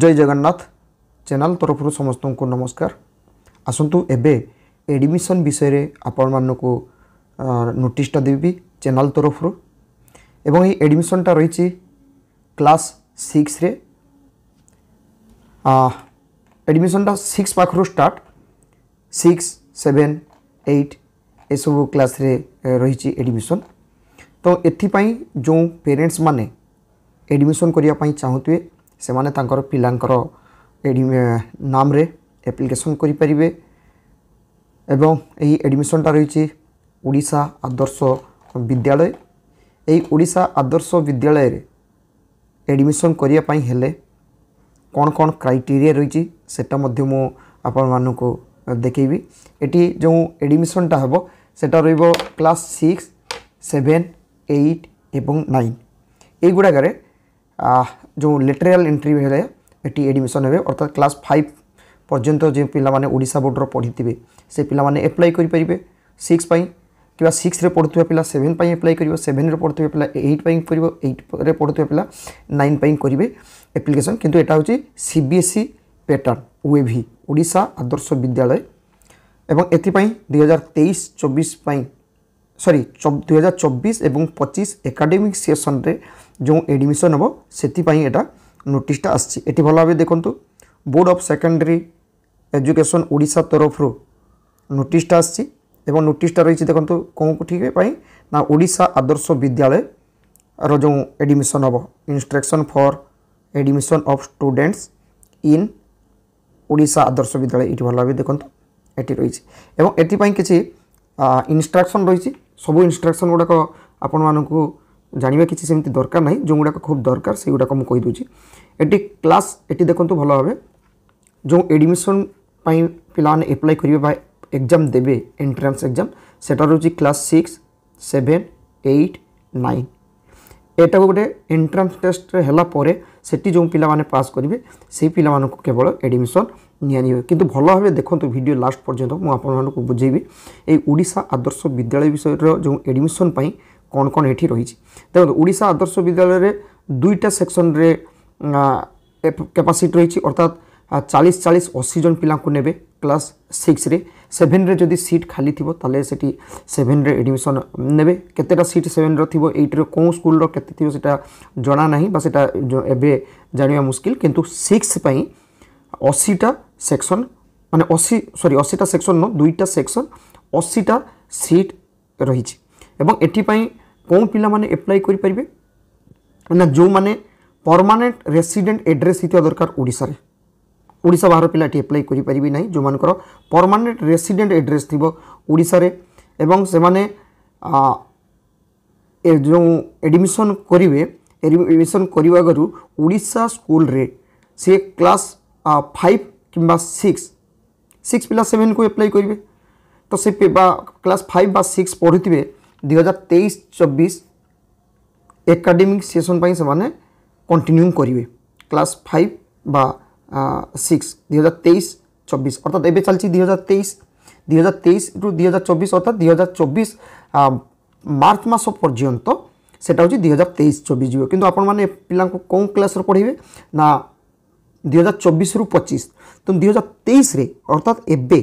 জয় Jagannath channel ତରଫରୁ ସମସ୍ତଙ୍କୁ ନମସ୍କାର ଆସନ୍ତୁ ଏବେ ଏଡ଼ମିସନ୍ ବିଷୟରେ ଆପଣମାନଙ୍କୁ ନୋଟିସ୍ଟା ଦେବି ଚ୍ୟାନେଲ୍ ତରଫରୁ ଏବଂ ଏହି ଏଡ଼ମିସନ୍ଟା ରହିଛି କ୍ଲାସ୍ ସିକ୍ସରେ ଏଡ଼ମିସନ୍ଟା ସିକ୍ସ ପାଖରୁ ଷ୍ଟାର୍ଟ ସିକ୍ସ ସେଭେନ୍ ଏଇଟ୍ ଏସବୁ କ୍ଲାସ୍ରେ ରହିଛି ଏଡ଼ମିସନ୍ ତ ଏଥିପାଇଁ ଯେଉଁ ପେରେଣ୍ଟସ୍ମାନେ ଏଡ଼ମିସନ୍ କରିବା ପାଇଁ ଚାହୁଁଥିବେ ସେମାନେ ତାଙ୍କର ପିଲାଙ୍କର ନାମରେ ଆପ୍ଲିକେସନ୍ କରିପାରିବେ ଏବଂ ଏହି ଆଡ଼ମିସନ୍ଟା ରହିଛି ଓଡ଼ିଶା ଆଦର୍ଶ ବିଦ୍ୟାଳୟ ଏହି ଓଡ଼ିଶା ଆଦର୍ଶ ବିଦ୍ୟାଳୟରେ ଆଡ଼ମିସନ୍ କରିବା ପାଇଁ ହେଲେ କ'ଣ କ'ଣ କ୍ରାଇଟେରିଆ ରହିଛି ସେଟା ମଧ୍ୟ ମୁଁ ଆପଣମାନଙ୍କୁ ଦେଖେଇବି ଏଠି ଯେଉଁ ଆଡ଼ମିସନ୍ଟା ହେବ ସେଟା ରହିବ କ୍ଲାସ୍ ସିକ୍ସ ସେଭେନ୍ ଏଇଟ୍ ଏବଂ ନାଇନ୍ ଏଇଗୁଡ଼ାକରେ ଯେଉଁ ଲେଟେରାଲ୍ ଏଣ୍ଟ୍ରି ହେଲେ ଏଠି ଆଡ଼ମିସନ୍ ହେବେ ଅର୍ଥାତ କ୍ଲାସ୍ ଫାଇଭ୍ ପର୍ଯ୍ୟନ୍ତ ଯେଉଁ ପିଲାମାନେ ଓଡ଼ିଶା ବୋର୍ଡ଼ର ପଢ଼ିଥିବେ ସେ ପିଲାମାନେ ଆପ୍ଲାଏ କରିପାରିବେ ସିକ୍ସ ପାଇଁ কিংবা সিক্সরে পড়ুয়া পিলা সেভেন পাই আপ্লাই করবে সেভেনরে পড়ুয়া পিলা এইট পাই করব এইটরে পড়ুয়া পিলা নাইন পাই করবে আপ্লিকেশন কিন্তু এটা হচ্ছে সিবিএসই প্যাটর্ন ওয়েভি ওড়িশা আদর্শ বিদ্যালয় এবং এথিপাই দুই হাজার তেইশ চব্বিশ পাই সরি দুই এবং পঁচিশ একাডেমিক সেসনরে যে এডমিশন হব সেপাই এটা নোটিসটা আসছে এটি ভালোভাবে দেখুন board of secondary education Odisha তরফর নোটিসটা আসছে এবং নোটিসটা রয়েছে দেখুন কোথায় না ওড়িশা আদর্শ বিদ্যালয় ର ଯେଉଁ ଏଡ଼ମିସନ୍ ହେବ instruction for admission of students in Odisha Adarsha Vidyalaya ଏଠି ଭଲ ଭାବେ ଦେଖନ୍ତୁ ଏଠି ରହିଛି ଏବଂ ଏଥିପାଇଁ କିଛି ଇନ୍ଷ୍ଟ୍ରକ୍ସନ୍ ସବୁ ଇନଷ୍ଟ୍ରକ୍ସନ୍ ଗୁଡ଼ାକ ଆପଣମାନଙ୍କୁ ଜାଣିବା କିଛି ସେମିତି ଦରକାର ନାହିଁ ଯେଉଁଗୁଡ଼ାକ ଖୁବ୍ ଦରକାର ସେଗୁଡ଼ାକ ମୁଁ କହିଦେଉଛି ଏଠି କ୍ଲାସ୍ ଏଠି ଦେଖନ୍ତୁ ଭଲ ଭାବେ ଯେଉଁ ଏଡ଼ମିସନ୍ ପାଇଁ ପିଲାମାନେ ଆପ୍ଲାଏ କରିବେ ବା ଏକ୍ଜାମ୍ ଦେବେ ଏଣ୍ଟ୍ରାନ୍ସ ଏକ୍ଜାମ୍ ସେଟା ରହୁଛି class six seven eight nine এটা গোটে এন্ট্রান্স টেস্টরে হেলা পরে সেটি যে পিলামানে পাস করবে সেই পিলামানকু কেবল এডমিশন নিয়ে কিন্তু ভালোভাবে দেখুন ভিডিও লাস্ট পর্যন্ত মু আপনার বুঝেবি এই ওড়শা আদর্শ বিদ্যালয় বিষয়ের যে এডমিশন পাই কোণ কোণ এটি রয়েছে দেখুন ওড়শা আদর্শ বিদ্যালয়ের দুইটা সেকশনরে ক্যাপাসিটি রয়েছে অর্থাৎ চালিশ চালিশ অশি জন পিলা নেবে ক্লাস সিক্সরে সেভেন্রে যদি সিট খালি থিব তাহলে সেটি সেভেন্রে এডমিশন নেবে কেতেটা সিট সেভেন্র থিব এইটির কেউ স্কুলর কেতে থিব সেটা জনা না বা সেটা এবে জাঁয়া মুশকিল কিন্তু সিক্স পাই অশীটা সেকশন মানে অশী সরি অশীটা সেকশন নু দুইটা সেকশন অশীটা সিট রয়েছে এবং এটিপাই কেউ পিলা মানে এপ্লাই করে পারবে না যে পরমানেন্ট রেসিডেন্ট এড্রেস হইতে দরকার ওড়শার ଓଡ଼ିଶା ବାହାର ପିଲାଟି ଆପ୍ଲାଏ କରିପାରିବେ ନାହିଁ ଯେଉଁମାନଙ୍କର ପରମାନେଣ୍ଟ ରେସିଡେଣ୍ଟ ଆଡ୍ରେସ୍ ଥିବ ଓଡ଼ିଶାରେ ଏବଂ ସେମାନେ ଯେଉଁ ଏଡ଼ମିସନ୍ କରିବେ ଏଡ଼ମିସନ୍ କରିବା ଆଗରୁ ଓଡ଼ିଶା ସ୍କୁଲରେ ସିଏ କ୍ଲାସ୍ ଫାଇଭ୍ କିମ୍ବା ସିକ୍ସ ସିକ୍ସ ପିଲା ସେଭେନ୍କୁ ଆପ୍ଲାଏ କରିବେ ତ ସେ ବା କ୍ଲାସ୍ ଫାଇଭ୍ ବା ସିକ୍ସ ପଢ଼ୁଥିବେ ଦୁଇ ହଜାର ତେଇଶ ଚବିଶ ଏକାଡେମିକ୍ ସେସନ୍ ପାଇଁ ସେମାନେ କଣ୍ଟିନ୍ୟୁ କରିବେ କ୍ଲାସ୍ ଫାଇଭ୍ ବା সিক্স দুই হাজার তেইশ চব্বিশ অর্থাৎ এবে চালছি দুই হাজার তেইশ দুই হাজার তেইশ টু দুই হাজার চব্বিশ অর্থাৎ দুই হাজার চব্বিশ মার্চ মাস পর্যন্ত সেটা হচ্ছে দুই হাজার তেইশ চব্বিশ যাব কিন্তু আপনার পিলা কেউ ক্লাসর পড়াইবে না দুই হাজার চব্বিশ রু পঁচিশ তো দুই হাজার তেইশে অর্থাৎ এবে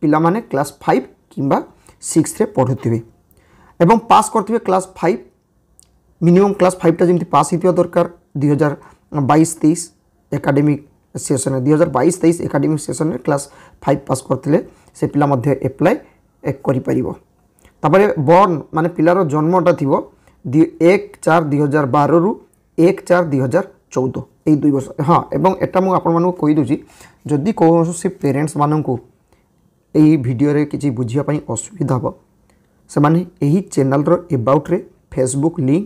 পিলা মানে ক্লাস ফাইভ কিংবা সিক্সরে পড়ুথিবে এবং পাস করতে ক্লাস ফাইভ মিনিমম ক্লাস ফাইভটা যেমন পাস হইতে দরকার দুই হাজার বাইশ তেইশ একাডেমিক সেশনে দুই হাজার বাইশ তেইশ একাডেমিক সেশনে ক্লাস ফাইভ পাস করলে সে পিলা মধ্যে এপ্লাই করে তাপরে বর্ণ মানে পিলার জন্মটা থাকবে এক চার দুই হাজার বারু এক চার দুই হাজার চৌদ এই দুই বর্ষ হ্যাঁ এবং এটা মু আপনার কইদেছি যদি কৌশি পেরেন্টস মানুষ এই ভিডিওরে কিছু বুঝবা অসুবিধা হব সে এই চ্যানেলর এবাউট্রে ফেসবুক লিঙ্ক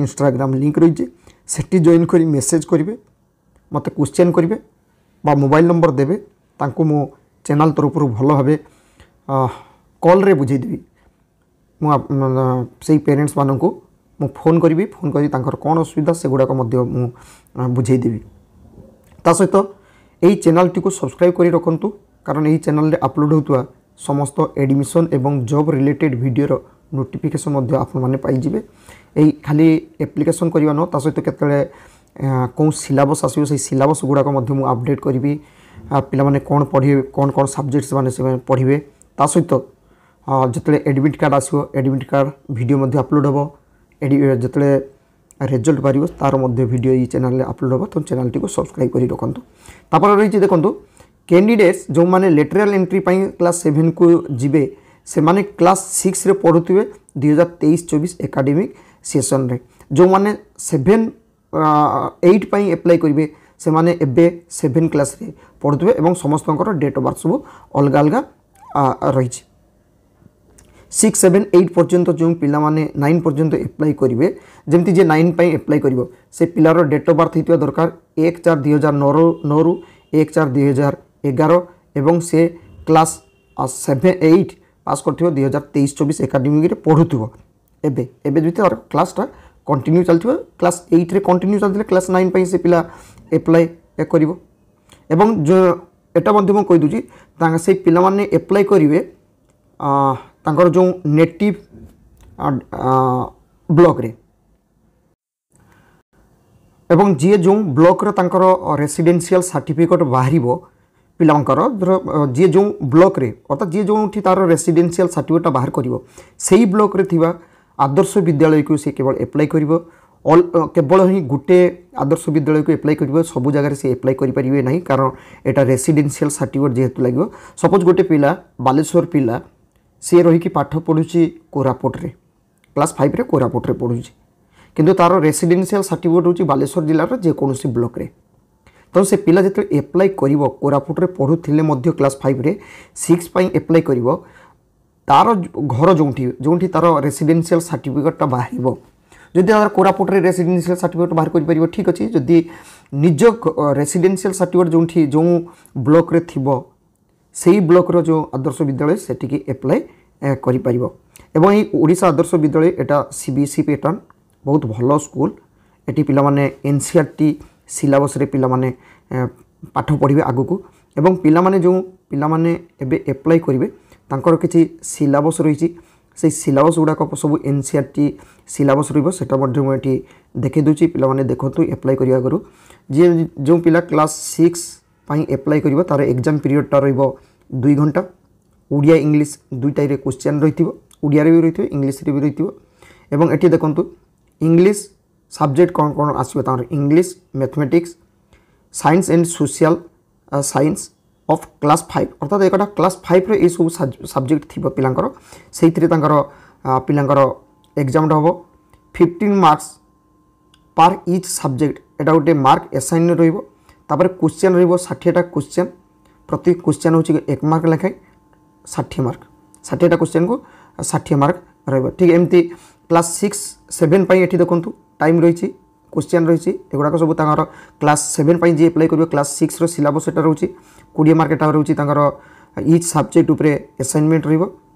ইনস্টাগ্রাম লিঙ্ক রয়েছে সেটি জয়েন করে মেসেজ করবে মতো কোশ্চেন করবে ବା ମୋବାଇଲ ନମ୍ବର ଦେବେ ତାଙ୍କୁ ମୁଁ ଚ୍ୟାନେଲ୍ ତରଫରୁ ଭଲ ଭାବେ କଲ୍ରେ ବୁଝେଇଦେବି ମୁଁ ସେଇ ପେରେଣ୍ଟସ୍ମାନଙ୍କୁ ମୁଁ ଫୋନ୍ କରିବି ଫୋନ୍ କରି ତାଙ୍କର କ'ଣ ଅସୁବିଧା ସେଗୁଡ଼ାକ ମଧ୍ୟ ମୁଁ ବୁଝେଇଦେବି ତା ସହିତ ଏହି ଚ୍ୟାନେଲ୍ଟିକୁ ସବସ୍କ୍ରାଇବ୍ କରି ରଖନ୍ତୁ କାରଣ ଏହି ଚ୍ୟାନେଲ୍ରେ ଅପଲୋଡ଼ ହେଉଥିବା ସମସ୍ତ ଏଡ଼ମିସନ୍ ଏବଂ ଜବ୍ ରିଲେଟେଡ଼୍ ଭିଡ଼ିଓର ନୋଟିଫିକେସନ୍ ମଧ୍ୟ ଆପଣମାନେ ପାଇଯିବେ ଏହି ଖାଲି ଆପ୍ଲିକେସନ୍ କରିବା ନୁହଁ ତା ସହିତ କେତେବେଳେ କେଉଁ ସିଲାବସ୍ ଆସିବ ସେଇ ସିଲାବସ୍ ଗୁଡ଼ାକ ମଧ୍ୟ ମୁଁ ଅପଡ଼େଟ୍ କରିବି ପିଲାମାନେ କ'ଣ ପଢ଼ିବେ କ'ଣ କ'ଣ ସବଜେକ୍ଟ ସେମାନେ ସେମାନେ ପଢ଼ିବେ ତା ସହିତ ଯେତେବେଳେ ଆଡ଼ମିଟ୍ କାର୍ଡ଼ ଆସିବ ଆଡ଼ମିଟ୍ କାର୍ଡ଼ ଭିଡ଼ିଓ ମଧ୍ୟ ଅପଲୋଡ଼ ହେବ ଏଡ଼ି ଯେତେବେଳେ ରେଜଲ୍ଟ ବାହାରିବ ତା'ର ମଧ୍ୟ ଭିଡ଼ିଓ ଏଇ ଚ୍ୟାନେଲ୍ରେ ଅପଲୋଡ଼ ହେବ ତେଣୁ ଚ୍ୟାନେଲ୍ଟିକୁ ସବସ୍କ୍ରାଇବ୍ କରି ରଖନ୍ତୁ ତାପରେ ରହିଛି ଦେଖନ୍ତୁ କ୍ୟାଣ୍ଡିଡେଟ୍ସ ଯେଉଁମାନେ ଲେଟେରାଲ୍ ଏଣ୍ଟ୍ରି ପାଇଁ କ୍ଲାସ୍ ସେଭେନ୍କୁ ଯିବେ ସେମାନେ କ୍ଲାସ୍ ସିକ୍ସରେ ପଢ଼ୁଥିବେ ଦୁଇହଜାର ତେଇଶ ଚବିଶ ଏକାଡେମିକ୍ ସେସନ୍ରେ ଯେଉଁମାନେ ସେଭେନ୍ এইট পাই আপ্লাই করবে সেমানে এবে সেভেন ক্লাসে পড়ুবে এবং সমস্তঙ্কর ডেট অফ বার্থ সব অলগা অলগা রয়েছে সিক্স সেভেন এইট পর্যন্ত যে পিলামানে নাইন পর্যন্ত এপ্লাই করবে যেমতি যে নাইন পাই এপ্লাই করব সে পিলার ডেট অফ বার্থ হইতিবা দরকার এক চার দুই হাজার নর নরু এক চার দুই হাজার এগারো এবং সে ক্লাস সেভেন এইট পাস করথিব দুই হাজার তেইশ চবিশ একাডেমিকরে পড়ুথিব এবে এবে যদি তার ক্লাসটা କଣ୍ଟିନ୍ୟୁ ଚାଲିଥିବ କ୍ଲାସ୍ ଏଇଟ୍ରେ କଣ୍ଟିନ୍ୟୁ ଚାଲିଥିଲେ କ୍ଲାସ୍ ନାଇନ୍ ପାଇଁ ସେ ପିଲା ଆପ୍ଲାଏ କରିବ ଏବଂ ଏଟା ମଧ୍ୟ ମୁଁ କହିଦେଉଛି ତାଙ୍କ ସେଇ ପିଲାମାନେ ଆପ୍ଲାଏ କରିବେ ତାଙ୍କର ଯେଉଁ ନେଟିଭ୍ ବ୍ଲକ୍ରେ ଏବଂ ଯିଏ ଯେଉଁ ବ୍ଲକ୍ର ତାଙ୍କର ରେସିଡେନ୍ସିଆଲ୍ ସାର୍ଟିଫିକେଟ୍ ବାହାରିବ ପିଲାଙ୍କର ଧର ଯିଏ ଯେଉଁ ବ୍ଲକ୍ରେ ଅର୍ଥାৎ ଯିଏ ଯେଉଁଠି ତା'ର ରେସିଡେନ୍ସିଆଲ୍ ସାର୍ଟିଫିକେଟ୍ଟା ବାହାର କରିବ ସେଇ ବ୍ଲକ୍ରେ ଥିବା ଆଦର୍ଶ ବିଦ୍ୟାଳୟକୁ ସେ କେବଳ ଆପ୍ଲାଏ କରିବ ଅଲ୍ କେବଳ ହିଁ ଗୋଟେ ଆଦର୍ଶ ବିଦ୍ୟାଳୟକୁ ଆପ୍ଲାଏ କରିବ ସବୁ ଜାଗାରେ ସେ ଆପ୍ଲାଏ କରିପାରିବେ ନାହିଁ କାରଣ ଏଇଟା ରେସିଡେନ୍ସିଆଲ୍ ସାର୍ଟିଫିକେଟ୍ ଯେହେତୁ ଲାଗିବ ସପୋଜ୍ ଗୋଟେ ପିଲା ବାଲେଶ୍ୱର ପିଲା ସେ ରହିକି ପାଠ ପଢ଼ୁଛି କୋରାପୁଟରେ କ୍ଲାସ୍ ଫାଇଭ୍ରେ କୋରାପୁଟରେ ପଢ଼ୁଛି କିନ୍ତୁ ତା'ର ରେସିଡେନ୍ସିଆଲ୍ ସାର୍ଟିଫିକେଟ୍ ହେଉଛି ବାଲେଶ୍ୱର ଜିଲ୍ଲାର ଯେକୌଣସି ବ୍ଲକ୍ରେ ତେଣୁ ସେ ପିଲା ଯେତେବେଳେ ଆପ୍ଲାଏ କରିବ କୋରାପୁଟରେ ପଢ଼ୁଥିଲେ ମଧ୍ୟ କ୍ଲାସ୍ ଫାଇଭ୍ରେ ସିକ୍ସ ପାଇଁ ଆପ୍ଲାଏ କରିବ তার ঘর ଯେଉଁଠି ଯେଉଁଠି তার ରେସିଡେନ୍ସିଆଲ ସାର୍ଟିଫିକେଟଟା ବାହାରିବ ଯଦି ତାର କୋରାପୁଟରେ ରେସିଡେନ୍ସିଆଲ ସାର୍ଟିଫିକେଟ ବାହାର କରିପାରିବ ଠିକ୍ ଅଛି ଯଦି ନିଜ ରେସିଡେନ୍ସିଆଲ ସାର୍ଟିଫିକେଟ ଯେଉଁଠି ଯେଉଁ ବ୍ଲକରେ ଥିବ ସେହି ବ୍ଲକର ଯେଉଁ ଆଦର୍ଶ ବିଦ୍ୟାଳୟ ସେଠିକି ଆପ୍ଲାଏ କରିପାରିବ ଏବଂ ଏହି ଓଡ଼ିଶା ଆଦର୍ଶ ବିଦ୍ୟାଳୟ ଏଇଟା C B S E pattern ବହୁତ ଭଲ ସ୍କୁଲ ଏଠି ପିଲାମାନେ ଏନ୍ ସି ଆର୍ ଟି ସିଲାବସ୍ରେ ପିଲାମାନେ ପାଠ ପଢ଼ିବେ ଆଗକୁ ଏବଂ ପିଲାମାନେ ଯେଉଁ ପିଲାମାନେ ଏବେ ଆପ୍ଲାଏ କରିବେ ତାଙ୍କର କିଛି ସିଲାବସ୍ ରହିଛି সেই সিলাবস গুড়াক সব এনসিআরটি সিলাবস রহব সেটা মধ্যে মু এটি দেখাই দেছি পিলামানে দেখন্তু এপ্লাই করা আগর যে যে পিলা ক্লাস সিক্স পাই এপ্লাই করব তার এক্সাম পিরিয়ডটা রহব দুই ঘন্টা ওড়িয়া ইংলিশ দুইটাইরে কোশ্চেন রয়েছে ওড়িয়ারে বি রয়েছে ইংলিশে বি রয়েছে এবং এটি দেখন্তু ইংলিশ সাবজেক্ট কোণ কোণ আসবে তাঁর English mathematics science and social science of class five অর্থাৎ একটা ক্লাস ফাইভ্রে এইসব সবজেক্ট থাকবে পিলাঙ্কর সেইথিরে তাঁর পিলাঙ্কর এক্সামটা হব fifteen marks per each subject এটা গোটে মার্ক এসাইন রহব তাপরে কোশ্চেন রহব ষাঠিয়েটা কোশ্চেন প্রতি কোশ্চেন হচ্ছে এক মার্ক লেখায় ষাঠিয়ে মার্ক ষাঠিয়েটা কোশ্চেনকু ষাঠিয়ে মার্ক রহব ঠিক এমতি ক্লাস সিক্স সেভেন পাই এটি দেখুন টাইম রয়েছে क्वेश्चन रही एगुड़ाक सब क्लास सेवेन जी एप्लाई करेंगे क्लास सिक्स सिलबस सेटा रोचे कोड़े मार्केट रोचर इच सब्जेक्ट उपर एसाइनमेंट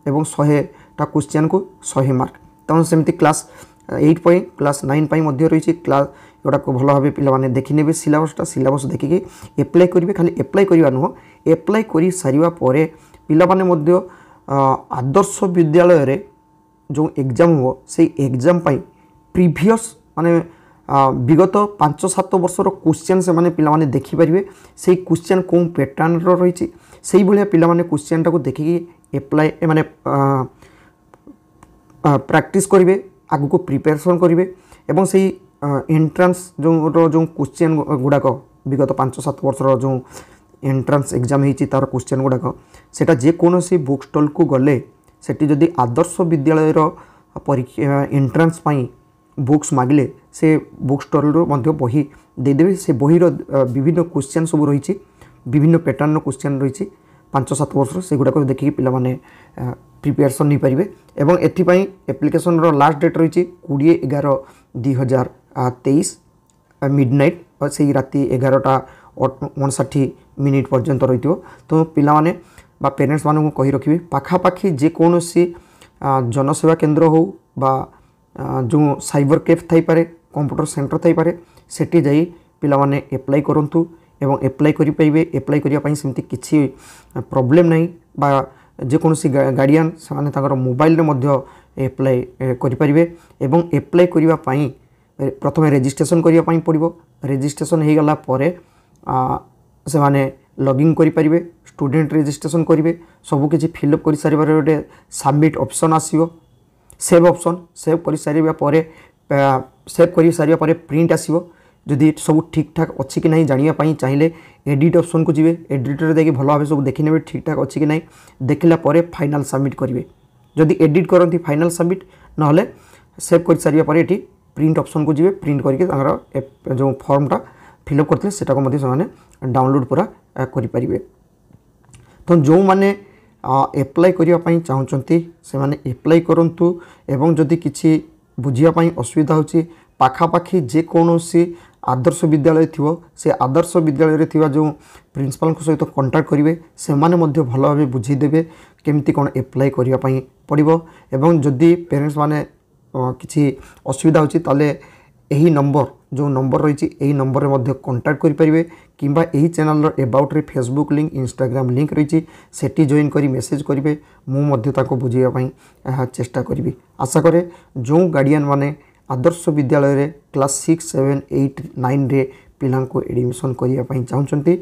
क्वेश्चन को शहे मार्क तेनाली सेमती क्लास एट पर क्लास नाइन रही क्लास ଏଗୁଡ଼ାକୁ ଭଲ ଭାବେ ପିଲାମାନେ ଦେଖିନେବେ ସିଲାବସ୍ଟା ସିଲାବସ୍ ଦେଖିକି ଆପ୍ଲାଏ କରିବେ ଖାଲି ଆପ୍ଲାଏ କରିବା ନୁହଁ ଆପ୍ଲାଏ କରି ସାରିବା ପରେ ପିଲାମାନେ ମଧ୍ୟ ଆଦର୍ଶ ବିଦ୍ୟାଳୟରେ ଯେଉଁ ଏକ୍ଜାମ୍ ହେବ ସେଇ ଏକ୍ଜାମ୍ ବିଗତ ପାଞ୍ଚ ସାତ ବର୍ଷର କୋଶ୍ଚିନ୍ ସେମାନେ ପିଲାମାନେ ଦେଖିପାରିବେ ସେଇ କୋଶ୍ଚିନ୍ କେଉଁ ପ୍ୟାଟର୍ନର ରହିଛି ସେଇଭଳିଆ ପିଲାମାନେ କୋଶ୍ଚିନ୍ଟାକୁ ଦେଖିକି ଏପ୍ଲାଏ ମାନେ ପ୍ରାକ୍ଟିସ୍ କରିବେ ଆଗକୁ ପ୍ରିପାରେସନ୍ କରିବେ ଏବଂ ସେଇ ଏଣ୍ଟ୍ରାନ୍ସ ଯେଉଁର ଯେଉଁ କୋଶ୍ଚିନ୍ ଗୁଡ଼ାକ ବିଗତ ପାଞ୍ଚ ସାତ ବର୍ଷର ଯେଉଁ ଏଣ୍ଟ୍ରାନ୍ସ ଏକ୍ଜାମ୍ ହେଇଛି ତା'ର କୋଶ୍ଚିନ୍ ଗୁଡ଼ାକ ସେଇଟା ଯେକୌଣସି ବୁକ୍ ଷ୍ଟଲ୍କୁ ଗଲେ ସେଠି ଯଦି ଆଦର୍ଶ ବିଦ୍ୟାଳୟର ପରୀକ୍ଷା ଏଣ୍ଟ୍ରାନ୍ସ ପାଇଁ ବୁକ୍ସ ମାଗିଲେ ସେ ବୁକ୍ ଷ୍ଟଲ୍ରୁ ମଧ୍ୟ ବହି ଦେଇଦେବେ ସେ ବହିର ବିଭିନ୍ନ କ୍ୱେଶ୍ଚିଆନ୍ ସବୁ ରହିଛି ବିଭିନ୍ନ ପ୍ୟାଟର୍ନର କ୍ୱେଶ୍ଚିଆନ୍ ରହିଛି ପାଞ୍ଚ ସାତ ବର୍ଷରୁ ସେଗୁଡ଼ାକ ଦେଖିକି ପିଲାମାନେ ପ୍ରିପେୟାରସନ୍ ନେଇପାରିବେ ଏବଂ ଏଥିପାଇଁ ଆପ୍ଲିକେସନ୍ର ଲାଷ୍ଟ ଡେଟ୍ ରହିଛି କୋଡ଼ିଏ ଏଗାର ଦୁଇ ହଜାର ତେଇଶ ମିଡ଼୍ ନାଇଟ୍ ସେଇ ରାତି ଏଗାରଟା ଅଣଷାଠି ମିନିଟ୍ ପର୍ଯ୍ୟନ୍ତ ରହିଥିବ ତ ପିଲାମାନେ ବା ପ୍ୟାରେଣ୍ଟସ୍ମାନଙ୍କୁ କହି ରଖିବି ପାଖାପାଖି ଯେକୌଣସି ଜନସେବା କେନ୍ଦ୍ର ହେଉ ବା ଯେଉଁ ସାଇବର କେଫ୍ ଥାଇପାରେ କମ୍ପ୍ୟୁଟର ସେଣ୍ଟର ଥାଇପାରେ ସେଠି ଯାଇ ପିଲାମାନେ ଆପ୍ଲାଏ କରନ୍ତୁ ଏବଂ ଆପ୍ଲାଏ କରିପାରିବେ ଆପ୍ଲାଏ କରିବା ପାଇଁ ସେମିତି କିଛି ପ୍ରୋବ୍ଲେମ୍ ନାହିଁ ବା ଯେକୌଣସି ଗାର୍ଡ଼ିଆନ୍ ସେମାନେ ତାଙ୍କର ମୋବାଇଲରେ ମଧ୍ୟ ଆପ୍ଲାଏ କରିପାରିବେ ଏବଂ ଆପ୍ଲାଏ କରିବା ପାଇଁ ପ୍ରଥମେ ରେଜିଷ୍ଟ୍ରେସନ୍ କରିବା ପାଇଁ ପଡ଼ିବ ରେଜିଷ୍ଟ୍ରେସନ୍ ହୋଇଗଲା ପରେ ସେମାନେ ଲଗ୍ଇନ୍ କରିପାରିବେ ଷ୍ଟୁଡ଼େଣ୍ଟ ରେଜିଷ୍ଟ୍ରେସନ୍ କରିବେ ସବୁକିଛି ଫିଲ୍ଅପ୍ କରିସାରିବାର ଗୋଟେ ସବମିଟ୍ ଅପସନ୍ ଆସିବ ସେଭ୍ ଅପସନ୍ ସେଭ୍ କରିସାରିବା ପରେ ସେଭ୍ କରିସାରିବା ପରେ ପ୍ରିଣ୍ଟ ଆସିବ ଯଦି ସବୁ ଠିକ୍ଠାକ୍ ଅଛି କି ନାହିଁ ଜାଣିବା ପାଇଁ ଚାହିଁଲେ ଏଡ଼ିଟ୍ ଅପସନ୍କୁ ଯିବେ ଏଡ଼ିଟ୍ରେ ଯାଇକି ଭଲ ଭାବେ ସବୁ ଦେଖିନେବେ ଠିକ୍ଠାକ୍ ଅଛି କି ନାହିଁ ଦେଖିଲା ପରେ ଫାଇନାଲ୍ ସବମିଟ୍ କରିବେ ଯଦି ଏଡ଼ିଟ୍ କରନ୍ତି ଫାଇନାଲ୍ ସବମିଟ୍ ନହେଲେ ସେଭ୍ କରିସାରିବା ପରେ ଏଠି ପ୍ରିଣ୍ଟ ଅପସନ୍କୁ ଯିବେ ପ୍ରିଣ୍ଟ କରିକି ତାଙ୍କର ଯେଉଁ ଫର୍ମଟା ଫିଲ୍ଅପ୍ କରିଥିଲେ ସେଟାକୁ ମଧ୍ୟ ସେମାନେ ଡାଉନଲୋଡ଼୍ ପୁରା କରିପାରିବେ ତ ଯେଉଁମାନେ ଆପ୍ଲାଏ କରିବା ପାଇଁ ଚାହୁଁଛନ୍ତି ସେମାନେ ଆପ୍ଲାଏ କରନ୍ତୁ ଏବଂ ଯଦି କିଛି ବୁଝିବା ପାଇଁ ଅସୁବିଧା ହେଉଛି ପାଖାପାଖି ଯେକୌଣସି ଆଦର୍ଶ ବିଦ୍ୟାଳୟ ଥିବ ସେ ଆଦର୍ଶ ବିଦ୍ୟାଳୟରେ ଥିବା ଯେଉଁ ପ୍ରିନ୍ସିପାଲଙ୍କ ସହିତ କଣ୍ଟାକ୍ଟ କରିବେ ସେମାନେ ମଧ୍ୟ ଭଲ ଭାବେ ବୁଝିଦେବେ କେମିତି କ'ଣ ଆପ୍ଲାଏ କରିବା ପାଇଁ ପଡ଼ିବ ଏବଂ ଯଦି ପେରେଣ୍ଟସ୍ ମାନେ କିଛି ଅସୁବିଧା ହେଉଛି ତାହେଲେ ଏହି ନମ୍ବର ଯେଉଁ ନମ୍ବର ରହିଛି ଏହି ନମ୍ବରରେ ମଧ୍ୟ କଣ୍ଟାକ୍ଟ କରିପାରିବେ କିମ୍ବା ଏହି ଚ୍ୟାନେଲର ଏବାଉଟ୍ରେ ଫେସବୁକ୍ ଲିଙ୍କ ଇନଷ୍ଟାଗ୍ରାମ ଲିଙ୍କ ରହିଛି ସେଠି ଜଏନ୍ କରି ମେସେଜ କରିବେ ମୁଁ ମଧ୍ୟ ତାଙ୍କୁ ବୁଝାଇବା ପାଇଁ ଚେଷ୍ଟା କରିବି ଆଶା କରେ ଯେଉଁ ଗାର୍ଡ଼ିଆନ୍ମାନେ ଆଦର୍ଶ ବିଦ୍ୟାଳୟରେ କ୍ଲାସ୍ ସିକ୍ସ ସେଭେନ୍ ଏଇଟ୍ ନାଇନ୍ରେ ପିଲାଙ୍କୁ ଏଡ଼ମିସନ୍ କରିବା ପାଇଁ ଚାହୁଁଛନ୍ତି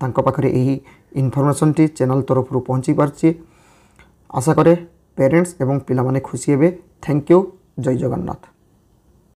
ତାଙ୍କ ପାଖରେ ଏହି ଇନଫର୍ମେସନ୍ଟି ଚ୍ୟାନେଲ୍ ତରଫରୁ ପହଞ୍ଚି ପାରୁଛି ଆଶା କରେ ପ୍ୟାରେଣ୍ଟସ୍ ଏବଂ ପିଲାମାନେ ଖୁସି ହେବେ ଥ୍ୟାଙ୍କ ୟୁ ଜୟ ଜଗନ୍ନାଥ